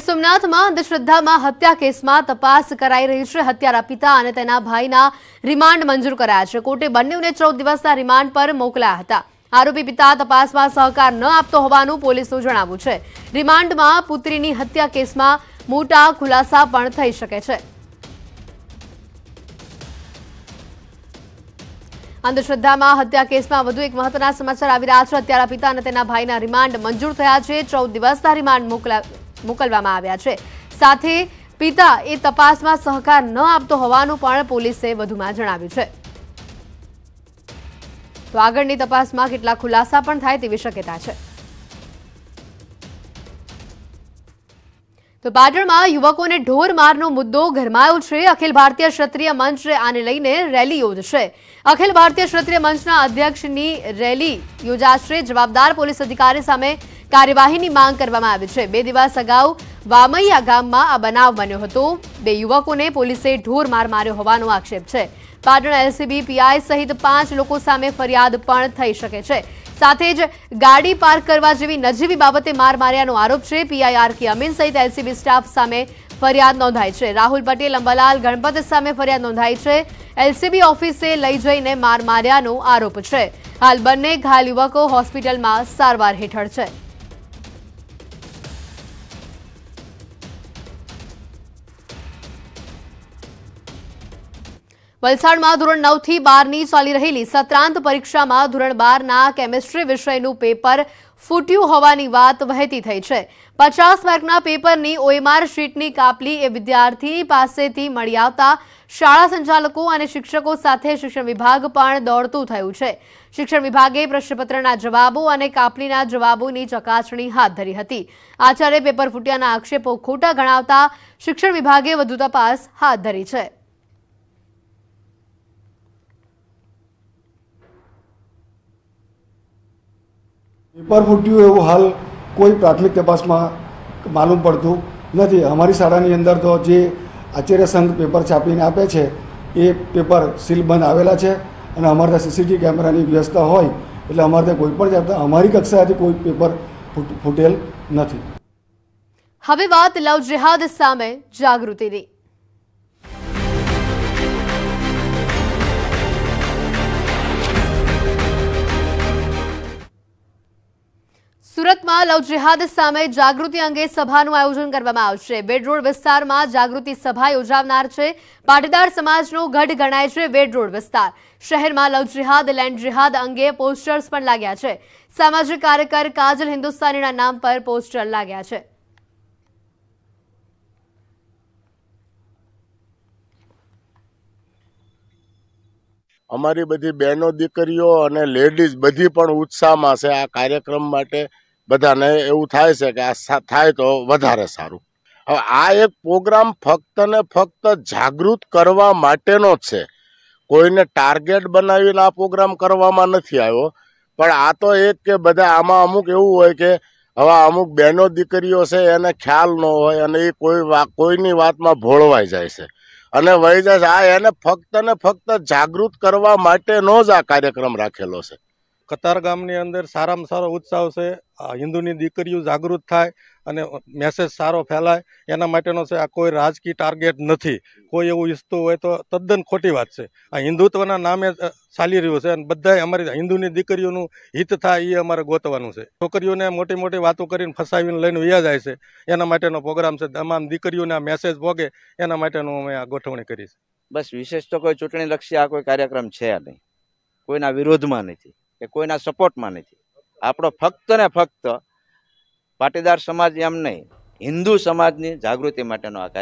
સોમનાથમાં અંધશ્રદ્ધામાં હત્યા કેસમાં તપાસ કરાઈ રહી છે હત્યારા પિતા અને તેના ભાઈના રિમાન્ડ મંજૂર કરાયા છે કોર્ટે બંનેને ચૌદ દિવસના રિમાન્ડ પર મોકલાયા હતા આરોપી પિતા તપાસમાં સહકાર ન આપતો હોવાનું પોલીસનું જણાવ્યું છે રિમાન્ડમાં પુત્રીની હત્યા કેસમાં મોટા ખુલાસા પણ થઈ શકે છે અંધશ્રદ્ધામાં હત્યા કેસમાં વધુ એક મહત્વના સમાચાર આવી રહ્યા છે હત્યારા પિતા અને તેના ભાઈના રિમાન્ડ મંજૂર થયા છે ચૌદ દિવસના રિમાન્ડ મોકલાયા મોકલવામાં આવ્યા છે સાથે પિતા એ તપાસમાં સહકાર ન આપતો હોવાનું પણ પોલીસે વધુમાં જણાવ્યું છે તો આગળની તપાસમાં કેટલા ખુલાસા પણ થાય તેવી શક્યતા છે તો પાટણમાં યુવકોને ઢોર મારનો મુદ્દો ગરમાયો છે અખિલ ભારતીય ક્ષત્રિય મંચ આને લઈને રેલી યોજશે અખિલ ભારતીય ક્ષત્રિય મંચના અધ્યક્ષની રેલી યોજાશે જવાબદાર પોલીસ અધિકારી સામે કાર્યવાહીની માંગ કરવામાં આવી છે બે દિવસ અગાઉ વામૈયા ગામમાં આ બનાવ બન્યો હતો બે યુવકોને પોલીસે ઢોર માર માર્યો હોવાનો આક્ષેપ છે પાટણ એલસીબી પીઆઈ સહિત પાંચ લોકો સામે ફરિયાદ પણ થઈ શકે છે સાથે જ ગાડી પાર્ક કરવા જેવી નજીવી બાબતે માર માર્યાનો આરોપ છે પીઆઈઆર આર કે અમીન સહિત એલસીબી સ્ટાફ સામે ફરિયાદ નોંધાઈ છે રાહુલ પટેલ અંબાલાલ ગણપત સામે ફરિયાદ નોંધાઈ છે એલસીબી ઓફિસે લઈ જઈને માર માર્યાનો આરોપ છે હાલ બંને ઘાયલ યુવકો હોસ્પિટલમાં સારવાર હેઠળ છે વલસાડમાં ધોરણ નવથી બારની ચાલી રહેલી સત્રાંત પરીક્ષામાં ધોરણ બારના કેમેસ્ટ્રી વિષયનું પેપર ફૂટ્યું હોવાની વાત વહેતી થઈ છે પચાસ માર્કના પેપરની ઓએમઆર શીટની કાપલી એ વિદ્યાર્થી પાસેથી મળી આવતા શાળા સંચાલકો અને શિક્ષકો સાથે શિક્ષણ વિભાગ પણ દોડતું થયું છે શિક્ષણ વિભાગે પ્રશ્નપત્રના જવાબો અને કાપલીના જવાબોની ચકાસણી હાથ ધરી હતી આચાર્ય પેપર ફૂટ્યાના આક્ષેપો ખોટા ગણાવતા શિક્ષણ વિભાગે વધુ તપાસ હાથ ધરી છે પેપર ફૂટ્યું એવું હાલ કોઈ પ્રાથમિક તપાસમાં માલુમ પડતું નથી અમારી શાળાની અંદર તો જે આચાર્ય સંઘ પેપર છાપીને આપે છે એ પેપર સીલબંધ આવેલા છે અને અમારે ત્યાં સીસીટીવી કેમેરાની વ્યવસ્થા હોય એટલે અમારે ત્યાં કોઈ પણ જાતના અમારી કક્ષાએથી કોઈ પેપર ફૂટેલ નથી હવે વાત લવ જેહાદ સામે જાગૃતિની સુરતમાં લવ જિહાદ સામે જાગૃતિ અંગે સભાનું આયોજન કરવામાં આવશે બેડરોડ વિસ્તારમાં જાગૃતિ સભા યોજાવનાર છે પાટીદાર સમાજનો ગઢ ગણાય છે વેડરોડ વિસ્તાર શહેરમાં લવ જિહાદ લેન્ડ જિહાદ અંગે પોસ્ટર્સ પણ લાગ્યા છે સામાજિક કાર્યકર કાજલ હિન્દુસ્તાનીના નામ પર પોસ્ટર લાગ્યા છે અમારી બધી બહેનો દીકરીઓ અને લેડીઝ બધી પણ ઉત્સાહમાં છે આ કાર્યક્રમ માટે બધાને એવું થાય છે કે આ થાય તો વધારે સારું હવે આ એક પ્રોગ્રામ ફક્ત ને ફક્ત જાગૃત કરવા માટેનો જ છે કોઈને ટાર્ગેટ બનાવીને આ પ્રોગ્રામ કરવામાં નથી આવ્યો પણ આ તો એક કે બધા આમાં અમુક એવું હોય કે હવે અમુક બહેનો દીકરીઓ છે એને ખ્યાલ ન હોય અને એ કોઈ કોઈની વાતમાં ભોળવાઈ જાય છે અને વહીદાસ આ એને ફક્ત ને ફક્ત જાગૃત કરવા માટેનો જ આ કાર્યક્રમ રાખેલો છે કતાર ગામની અંદર સારામાં સારો ઉત્સાહ છે હિન્દુની દીકરીઓ જાગૃત થાય અને મેસેજ સારો ફેલાય એના માટેનો છે આ કોઈ રાજકીય ટાર્ગેટ નથી કોઈ એવું ઈચ્છતું હોય તો તદ્દન ખોટી વાત છે આ હિન્દુત્વના નામે ચાલી રહ્યું છે અને બધાય અમારી હિન્દુની દીકરીઓનું હિત થાય એ અમારે ગોતવાનું છે છોકરીઓને મોટી મોટી વાતો કરીને ફસાવીને લઈને વ્યા જાય છે એના માટેનો પ્રોગ્રામ છે તમામ દીકરીઓને આ મેસેજ ભોગે એના માટેનું અમે આ ગોઠવણી કરી છે બસ વિશેષ તો કોઈ ચૂંટણીલક્ષી આ કોઈ કાર્યક્રમ છે નહીં કોઈના વિરોધમાં નથી કે કોઈના સપોર્ટમાં નથી આપણો ફક્ત ને ફક્ત પાટીદાર સમાજ એમ નહીં હિન્દુ સમાજની જાગૃતિ માટેનો આકાર